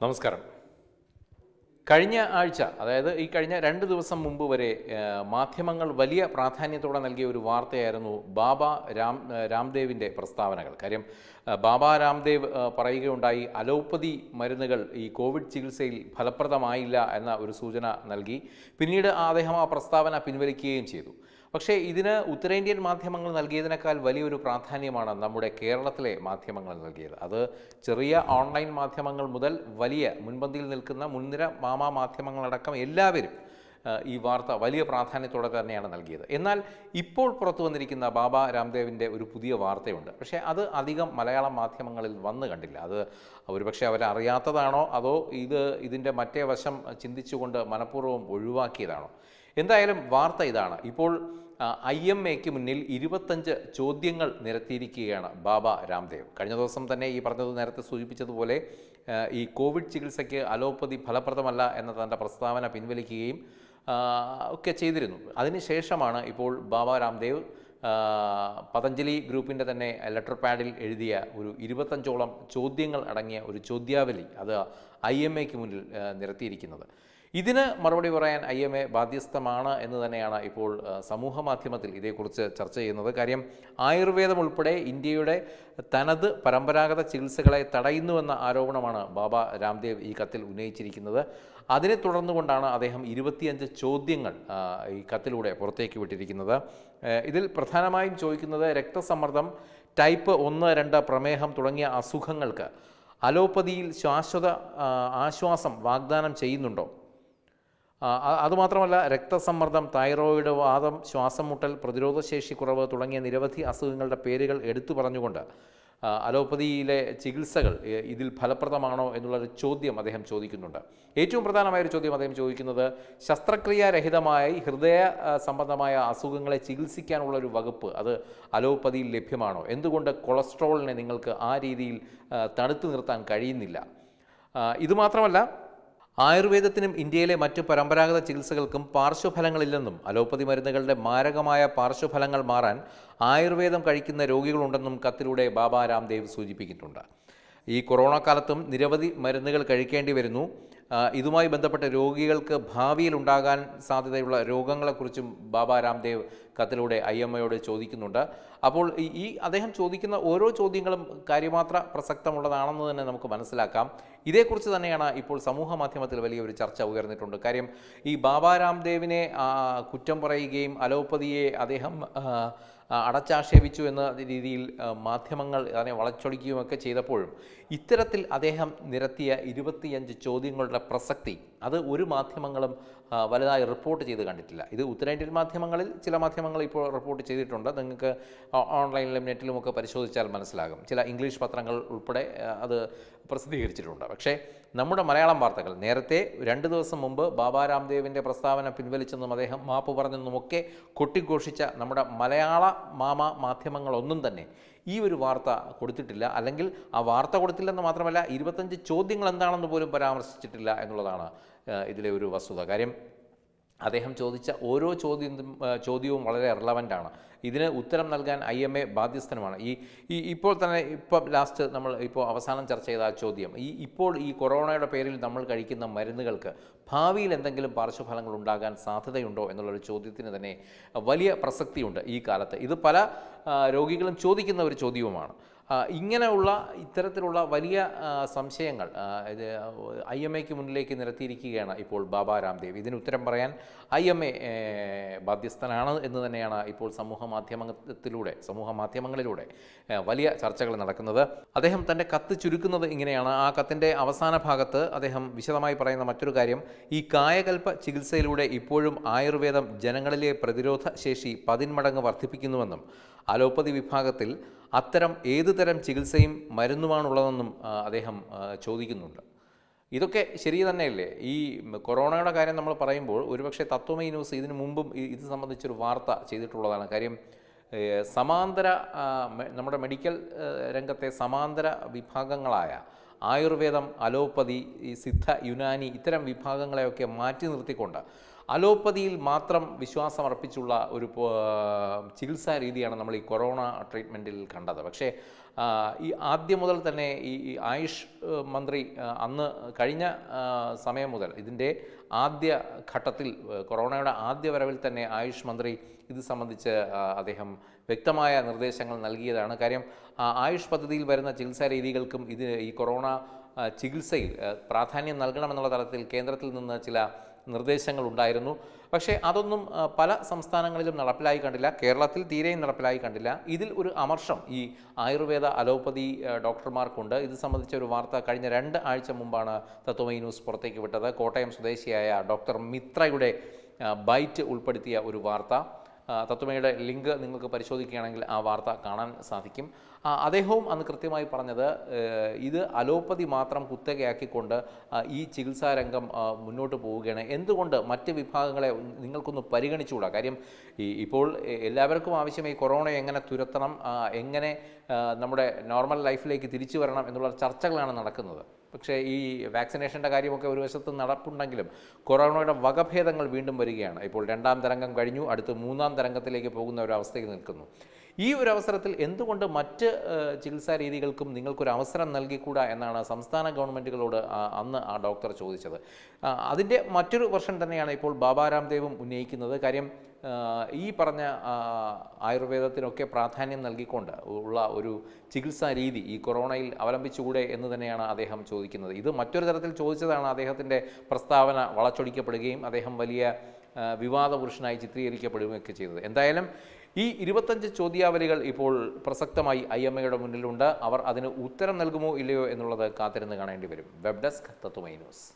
Namaskaram. കഴിഞ്ഞ ആഴ്ച അതായത് ഈ കഴിഞ്ഞ രണ്ട് ദിവസം മുമ്പ് വരെ മാധ്യമങ്ങൾ വലിയ പ്രാധാന്യത്തോടെ നൽകിയ ഒരു വാർത്തയായിരുന്നു ബാബ രാം രാംദേവിൻ്റെ പ്രസ്താവനകൾ കാര്യം ബാബ രാംദേവ് പറയുകയുണ്ടായി അലോപ്പതി മരുന്നുകൾ ഈ കോവിഡ് ചികിത്സയിൽ ഫലപ്രദമായില്ല എന്ന ഒരു സൂചന നൽകി പിന്നീട് അദ്ദേഹം ആ പ്രസ്താവന പിൻവലിക്കുകയും ചെയ്തു പക്ഷേ ഇതിന് ഉത്തരേന്ത്യൻ മാധ്യമങ്ങൾ നൽകിയതിനേക്കാൾ വലിയൊരു പ്രാധാന്യമാണ് നമ്മുടെ കേരളത്തിലെ മാധ്യമങ്ങൾ നൽകിയത് അത് ചെറിയ ഓൺലൈൻ മാധ്യമങ്ങൾ മുതൽ വലിയ മുൻപന്തിയിൽ നിൽക്കുന്ന മുൻനിര മാധ്യമങ്ങളടക്കം എല്ലാവരും ഈ വാർത്ത വലിയ പ്രാധാന്യത്തോടെ തന്നെയാണ് നൽകിയത് എന്നാൽ ഇപ്പോൾ പുറത്തു വന്നിരിക്കുന്ന ബാബ രാംദേവിൻ്റെ ഒരു പുതിയ വാർത്തയുണ്ട് പക്ഷേ അത് അധികം മലയാള മാധ്യമങ്ങളിൽ വന്നു കണ്ടില്ല അത് ഒരുപക്ഷെ അവരറിയാത്തതാണോ അതോ ഇത് ഇതിൻ്റെ മറ്റേ വശം ചിന്തിച്ചുകൊണ്ട് മനഃപൂർവ്വം ഒഴിവാക്കിയതാണോ എന്തായാലും വാർത്ത ഇതാണ് ഇപ്പോൾ ഐ എം എക്ക് മുന്നിൽ ഇരുപത്തഞ്ച് ചോദ്യങ്ങൾ നിരത്തിയിരിക്കുകയാണ് ബാബ രാംദേവ് കഴിഞ്ഞ ദിവസം തന്നെ ഈ പറഞ്ഞത് നേരത്തെ സൂചിപ്പിച്ചതുപോലെ ഈ കോവിഡ് ചികിത്സയ്ക്ക് അലോപ്പതി ഫലപ്രദമല്ല എന്ന തൻ്റെ പ്രസ്താവന പിൻവലിക്കുകയും ഒക്കെ ചെയ്തിരുന്നു അതിനുശേഷമാണ് ഇപ്പോൾ ബാബ രാംദേവ് പതഞ്ജലി ഗ്രൂപ്പിൻ്റെ തന്നെ ലെറ്റർ പാഡിൽ എഴുതിയ ഒരു ഇരുപത്തഞ്ചോളം ചോദ്യങ്ങൾ അടങ്ങിയ ഒരു ചോദ്യാവലി അത് ഐ എം എക്ക് മുന്നിൽ നിരത്തിയിരിക്കുന്നത് ഇതിന് മറുപടി പറയാൻ ഐ എം എ ബാധ്യസ്ഥമാണ് എന്ന് തന്നെയാണ് ഇപ്പോൾ സമൂഹ മാധ്യമത്തിൽ ഇതേക്കുറിച്ച് ചർച്ച ചെയ്യുന്നത് കാര്യം ആയുർവേദം ഉൾപ്പെടെ ഇന്ത്യയുടെ തനത് പരമ്പരാഗത ചികിത്സകളെ തടയുന്നുവെന്ന ആരോപണമാണ് ബാബ രാംദേവ് ഈ കത്തിൽ ഉന്നയിച്ചിരിക്കുന്നത് അതിനെ തുടർന്നുകൊണ്ടാണ് അദ്ദേഹം ഇരുപത്തിയഞ്ച് ചോദ്യങ്ങൾ ഈ കത്തിലൂടെ പുറത്തേക്ക് വിട്ടിരിക്കുന്നത് ഇതിൽ പ്രധാനമായും ചോദിക്കുന്നത് രക്തസമ്മർദ്ദം ടൈപ്പ് ഒന്ന് രണ്ട് പ്രമേഹം തുടങ്ങിയ അസുഖങ്ങൾക്ക് അലോപ്പതിയിൽ ശാശ്വത ആശ്വാസം വാഗ്ദാനം ചെയ്യുന്നുണ്ടോ അതുമാത്രമല്ല രക്തസമ്മർദ്ദം തൈറോയിഡ് വാദം ശ്വാസം മുട്ടൽ പ്രതിരോധശേഷി കുറവ് തുടങ്ങിയ നിരവധി അസുഖങ്ങളുടെ പേരുകൾ എടുത്തു പറഞ്ഞുകൊണ്ട് അലോപ്പതിയിലെ ചികിത്സകൾ ഇതിൽ ഫലപ്രദമാണോ എന്നുള്ളൊരു ചോദ്യം അദ്ദേഹം ചോദിക്കുന്നുണ്ട് ഏറ്റവും പ്രധാനമായ ഒരു ചോദ്യം അദ്ദേഹം ചോദിക്കുന്നത് ശസ്ത്രക്രിയാരഹിതമായി ഹൃദയ സംബന്ധമായ അസുഖങ്ങളെ ചികിത്സിക്കാനുള്ള ഒരു വകുപ്പ് അത് അലോപ്പതിയിൽ ലഭ്യമാണോ എന്തുകൊണ്ട് കൊളസ്ട്രോളിനെ നിങ്ങൾക്ക് ആ രീതിയിൽ തണുത്തു നിർത്താൻ കഴിയുന്നില്ല ഇതുമാത്രമല്ല ആയുർവേദത്തിനും ഇന്ത്യയിലെ മറ്റ് പരമ്പരാഗത ചികിത്സകൾക്കും പാർശ്വഫലങ്ങളില്ലെന്നും അലോപ്പതി മരുന്നുകളുടെ മാരകമായ പാർശ്വഫലങ്ങൾ മാറാൻ ആയുർവേദം കഴിക്കുന്ന രോഗികളുണ്ടെന്നും കത്തിലൂടെ ബാബാ രാംദേവ് സൂചിപ്പിക്കുന്നുണ്ട് ഈ കൊറോണ കാലത്തും നിരവധി മരുന്നുകൾ കഴിക്കേണ്ടി വരുന്നു ഇതുമായി ബന്ധപ്പെട്ട രോഗികൾക്ക് ഭാവിയിൽ ഉണ്ടാകാൻ സാധ്യതയുള്ള രോഗങ്ങളെക്കുറിച്ചും ബാബ രാംദേവ് കത്തിലൂടെ ഐ എം എയോട് ചോദിക്കുന്നുണ്ട് അപ്പോൾ ഈ അദ്ദേഹം ചോദിക്കുന്ന ഓരോ ചോദ്യങ്ങളും കാര്യമാത്ര പ്രസക്തമുള്ളതാണെന്ന് തന്നെ നമുക്ക് മനസ്സിലാക്കാം ഇതേക്കുറിച്ച് തന്നെയാണ് ഇപ്പോൾ സമൂഹ മാധ്യമത്തിൽ വലിയൊരു ചർച്ച ഉയർന്നിട്ടുണ്ട് കാര്യം ഈ ബാബ രാംദേവിനെ കുറ്റം പറയുകയും അലോപ്പതിയെ അദ്ദേഹം അടച്ചാക്ഷേപിച്ചു എന്ന രീതിയിൽ മാധ്യമങ്ങൾ അതിനെ വളച്ചൊടിക്കുകയൊക്കെ ചെയ്തപ്പോഴും ഇത്തരത്തിൽ അദ്ദേഹം നിരത്തിയ ഇരുപത്തിയഞ്ച് ചോദ്യങ്ങളുടെ പ്രസക്തി അത് ഒരു മാധ്യമങ്ങളും വലുതായി റിപ്പോർട്ട് ചെയ്ത് കണ്ടിട്ടില്ല ഇത് ഉത്തരേന്ത്യൻ മാധ്യമങ്ങളിൽ ചില മാധ്യമങ്ങൾ ഇപ്പോൾ റിപ്പോർട്ട് ചെയ്തിട്ടുണ്ട് നിങ്ങൾക്ക് ഓൺലൈനിലും നെറ്റിലുമൊക്കെ പരിശോധിച്ചാൽ മനസ്സിലാകും ചില ഇംഗ്ലീഷ് പത്രങ്ങൾ ഉൾപ്പെടെ അത് പ്രസിദ്ധീകരിച്ചിട്ടുണ്ട് പക്ഷേ നമ്മുടെ മലയാളം വാർത്തകൾ നേരത്തെ രണ്ട് ദിവസം മുമ്പ് ബാബാ രാംദേവിൻ്റെ പ്രസ്താവന പിൻവലിച്ചെന്നും അദ്ദേഹം മാപ്പ് പറഞ്ഞെന്നുമൊക്കെ കൊട്ടിഘോഷിച്ച നമ്മുടെ മലയാള മാമ മാധ്യമങ്ങളൊന്നും തന്നെ ഈ ഒരു വാർത്ത കൊടുത്തിട്ടില്ല അല്ലെങ്കിൽ ആ വാർത്ത കൊടുത്തില്ലെന്ന് മാത്രമല്ല ഇരുപത്തഞ്ച് ചോദ്യങ്ങൾ എന്താണെന്ന് പോലും പരാമർശിച്ചിട്ടില്ല എന്നുള്ളതാണ് ഇതിലെ ഒരു വസ്തുത കാര്യം അദ്ദേഹം ചോദിച്ച ഓരോ ചോദ്യം ചോദ്യവും വളരെ റിലവൻ്റ് ആണ് ഇതിന് ഉത്തരം നൽകാൻ ഐ എം എ ബാധ്യസ്ഥനുമാണ് ഈ ഈ ഇപ്പോൾ തന്നെ ഇപ്പം ലാസ്റ്റ് നമ്മൾ ഇപ്പോൾ അവസാനം ചർച്ച ചെയ്ത ആ ചോദ്യം ഈ ഇപ്പോൾ ഈ കൊറോണയുടെ പേരിൽ നമ്മൾ കഴിക്കുന്ന മരുന്നുകൾക്ക് ഭാവിയിൽ എന്തെങ്കിലും പാർശ്വഫലങ്ങൾ ഉണ്ടാകാൻ സാധ്യതയുണ്ടോ എന്നുള്ളൊരു ചോദ്യത്തിന് തന്നെ വലിയ പ്രസക്തിയുണ്ട് ഈ കാലത്ത് ഇത് പല രോഗികളും ചോദിക്കുന്ന ഒരു ചോദ്യവുമാണ് ഇങ്ങനെയുള്ള ഇത്തരത്തിലുള്ള വലിയ സംശയങ്ങൾ ഇത് ഐ എം എക്ക് മുന്നിലേക്ക് നിരത്തിയിരിക്കുകയാണ് ഇപ്പോൾ ബാബ രാംദേവ് ഇതിന് ഉത്തരം പറയാൻ ഐ എം എ ബാധ്യസ്ഥനാണ് എന്ന് തന്നെയാണ് ഇപ്പോൾ സമൂഹ മാധ്യമത്തിലൂടെ സമൂഹ മാധ്യമങ്ങളിലൂടെ വലിയ ചർച്ചകൾ നടക്കുന്നത് അദ്ദേഹം തൻ്റെ കത്ത് ചുരുക്കുന്നത് ഇങ്ങനെയാണ് ആ കത്തിൻ്റെ അവസാന ഭാഗത്ത് അദ്ദേഹം വിശദമായി പറയുന്ന മറ്റൊരു കാര്യം ഈ കായകൽപ്പ ചികിത്സയിലൂടെ ഇപ്പോഴും ആയുർവേദം ജനങ്ങളിലെ പ്രതിരോധ ശേഷി പതിന്മടങ്ങ് വർദ്ധിപ്പിക്കുന്നുവെന്നും അലോപ്പതി വിഭാഗത്തിൽ അത്തരം ഏത് തരം ചികിത്സയും മരുന്നുമാണുള്ളതെന്നും അദ്ദേഹം ചോദിക്കുന്നുണ്ട് ഇതൊക്കെ ശരി തന്നെയല്ലേ ഈ കൊറോണയുടെ കാര്യം നമ്മൾ പറയുമ്പോൾ ഒരുപക്ഷെ തത്വമേ ന്യൂസ് ഇതിനു മുമ്പും ഇത് സംബന്ധിച്ചൊരു വാർത്ത ചെയ്തിട്ടുള്ളതാണ് കാര്യം സമാന്തര നമ്മുടെ മെഡിക്കൽ രംഗത്തെ സമാന്തര വിഭാഗങ്ങളായ ആയുർവേദം അലോപ്പതി സിദ്ധ യുനാനി ഇത്തരം വിഭാഗങ്ങളെയൊക്കെ മാറ്റി നിർത്തിക്കൊണ്ട് അലോപ്പതിയിൽ മാത്രം വിശ്വാസം അർപ്പിച്ചുള്ള ഒരു ചികിത്സാ രീതിയാണ് നമ്മൾ ഈ കൊറോണ ട്രീറ്റ്മെൻറ്റിൽ കണ്ടത് പക്ഷേ ഈ ആദ്യം മുതൽ തന്നെ ഈ ആയുഷ് മന്ത്രി അന്ന് കഴിഞ്ഞ സമയം മുതൽ ഇതിൻ്റെ ആദ്യ ഘട്ടത്തിൽ കൊറോണയുടെ ആദ്യ വരവിൽ തന്നെ ആയുഷ് മന്ത്രി ഇത് സംബന്ധിച്ച് അദ്ദേഹം വ്യക്തമായ നിർദ്ദേശങ്ങൾ നൽകിയതാണ് കാര്യം ആയുഷ് പദ്ധതിയിൽ വരുന്ന ചികിത്സാ രീതികൾക്കും ഇത് ഈ കൊറോണ ചികിത്സയിൽ പ്രാധാന്യം നൽകണമെന്നുള്ള തരത്തിൽ കേന്ദ്രത്തിൽ നിന്ന് ചില നിർദ്ദേശങ്ങൾ ഉണ്ടായിരുന്നു പക്ഷേ അതൊന്നും പല സംസ്ഥാനങ്ങളിലും നടപ്പിലായി കണ്ടില്ല കേരളത്തിൽ തീരെയും നടപ്പിലായി കണ്ടില്ല ഇതിൽ ഒരു അമർഷം ഈ ആയുർവേദ അലോപ്പതി ഡോക്ടർമാർക്കുണ്ട് ഇത് സംബന്ധിച്ച ഒരു വാർത്ത കഴിഞ്ഞ രണ്ട് ആഴ്ച മുമ്പാണ് തത്വമൈ ന്യൂസ് പുറത്തേക്ക് വിട്ടത് കോട്ടയം സ്വദേശിയായ ഡോക്ടർ മിത്രയുടെ ബൈറ്റ് ഉൾപ്പെടുത്തിയ ഒരു വാർത്ത തത്വമയുടെ ലിങ്ക് നിങ്ങൾക്ക് പരിശോധിക്കുകയാണെങ്കിൽ ആ വാർത്ത കാണാൻ സാധിക്കും അദ്ദേഹവും അന്ന് കൃത്യമായി പറഞ്ഞത് ഇത് അലോപ്പതി മാത്രം കുത്തകയാക്കിക്കൊണ്ട് ഈ ചികിത്സാരംഗം മുന്നോട്ട് പോവുകയാണ് എന്തുകൊണ്ട് മറ്റ് വിഭാഗങ്ങളെ നിങ്ങൾക്കൊന്ന് പരിഗണിച്ചുകൂടാ കാര്യം ഇപ്പോൾ എല്ലാവർക്കും ഈ കൊറോണ എങ്ങനെ തുരത്തണം എങ്ങനെ നമ്മുടെ നോർമൽ ലൈഫിലേക്ക് തിരിച്ചു വരണം എന്നുള്ള ചർച്ചകളാണ് നടക്കുന്നത് പക്ഷേ ഈ വാക്സിനേഷൻ്റെ കാര്യമൊക്കെ ഒരു വശത്ത് നടപ്പുണ്ടെങ്കിലും കൊറോണയുടെ വകഭേദങ്ങൾ വീണ്ടും വരികയാണ് ഇപ്പോൾ രണ്ടാം തരംഗം കഴിഞ്ഞു അടുത്ത് മൂന്നാം തരംഗത്തിലേക്ക് പോകുന്ന ഒരു അവസ്ഥയിൽ നിൽക്കുന്നു ഈ ഒരു അവസരത്തിൽ എന്തുകൊണ്ട് മറ്റ് ചികിത്സാ രീതികൾക്കും നിങ്ങൾക്കൊരു അവസരം നൽകിക്കൂടാ എന്നാണ് സംസ്ഥാന ഗവൺമെൻറ്റുകളോട് അന്ന് ആ ഡോക്ടർ ചോദിച്ചത് അതിൻ്റെ മറ്റൊരു വർഷം തന്നെയാണ് ഇപ്പോൾ ബാബാ രാംദേവും ഉന്നയിക്കുന്നത് കാര്യം ഈ പറഞ്ഞ ആയുർവേദത്തിനൊക്കെ പ്രാധാന്യം നൽകിക്കൊണ്ട് ഉള്ള ഒരു ചികിത്സാ രീതി ഈ കൊറോണയിൽ അവലംബിച്ചുകൂടെ എന്ന് തന്നെയാണ് അദ്ദേഹം ചോദിക്കുന്നത് ഇത് മറ്റൊരു തരത്തിൽ ചോദിച്ചതാണ് അദ്ദേഹത്തിൻ്റെ പ്രസ്താവന വളച്ചൊടിക്കപ്പെടുകയും അദ്ദേഹം വലിയ വിവാദപുരുഷനായി ചിത്രീകരിക്കപ്പെടുകയും ചിത്രീകരിക്കപ്പെടുകയൊക്കെ ചെയ്തത് എന്തായാലും ഈ ഇരുപത്തഞ്ച് ചോദ്യാവലികൾ ഇപ്പോൾ പ്രസക്തമായി ഐ എം എയുടെ മുന്നിലുണ്ട് അവർ അതിന് ഉത്തരം നൽകുമോ ഇല്ലയോ എന്നുള്ളത് കാത്തിരുന്ന് കാണേണ്ടി വരും വെബ് ഡെസ്ക് തത്വമൈ ന്യൂസ്